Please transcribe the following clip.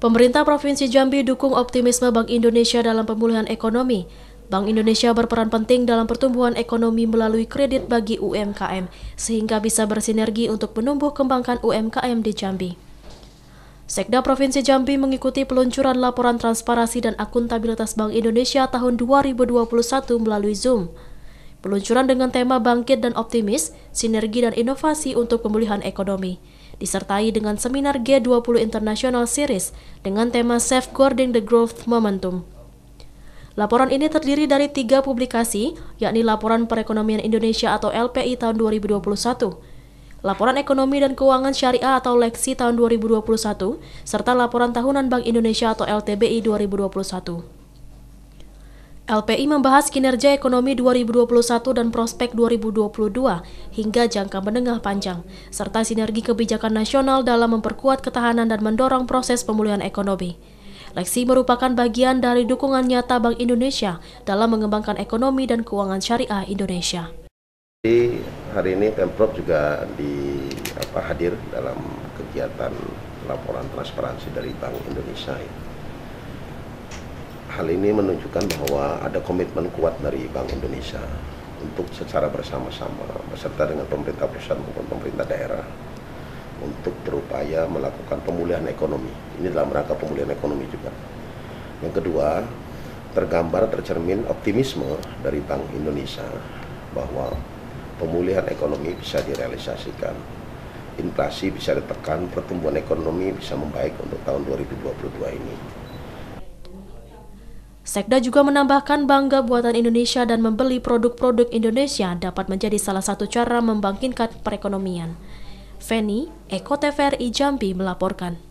Pemerintah Provinsi Jambi dukung optimisme Bank Indonesia dalam pemulihan ekonomi. Bank Indonesia berperan penting dalam pertumbuhan ekonomi melalui kredit bagi UMKM, sehingga bisa bersinergi untuk menumbuh kembangkan UMKM di Jambi. Sekda Provinsi Jambi mengikuti peluncuran laporan transparansi dan akuntabilitas Bank Indonesia tahun 2021 melalui Zoom. Peluncuran dengan tema Bangkit dan Optimis, Sinergi dan Inovasi untuk Pemulihan Ekonomi disertai dengan seminar G20 International Series dengan tema Safeguarding the Growth Momentum. Laporan ini terdiri dari tiga publikasi, yakni Laporan Perekonomian Indonesia atau LPI tahun 2021, Laporan Ekonomi dan Keuangan Syariah atau Leksi tahun 2021, serta Laporan Tahunan Bank Indonesia atau LTBI 2021. LPI membahas kinerja ekonomi 2021 dan prospek 2022 hingga jangka menengah panjang, serta sinergi kebijakan nasional dalam memperkuat ketahanan dan mendorong proses pemulihan ekonomi. Leksi merupakan bagian dari dukungan nyata Bank Indonesia dalam mengembangkan ekonomi dan keuangan syariah Indonesia. Jadi hari ini Pemprov juga di apa, hadir dalam kegiatan laporan transparansi dari Bank Indonesia hal ini menunjukkan bahwa ada komitmen kuat dari Bank Indonesia untuk secara bersama-sama beserta dengan pemerintah pusat maupun pemerintah daerah untuk berupaya melakukan pemulihan ekonomi. Ini dalam rangka pemulihan ekonomi juga. Yang kedua, tergambar tercermin optimisme dari Bank Indonesia bahwa pemulihan ekonomi bisa direalisasikan. Inflasi bisa ditekan, pertumbuhan ekonomi bisa membaik untuk tahun 2022 ini. Sekda juga menambahkan bangga buatan Indonesia dan membeli produk-produk Indonesia dapat menjadi salah satu cara membangkitkan perekonomian. Feni, Eko TVRI Jambi melaporkan.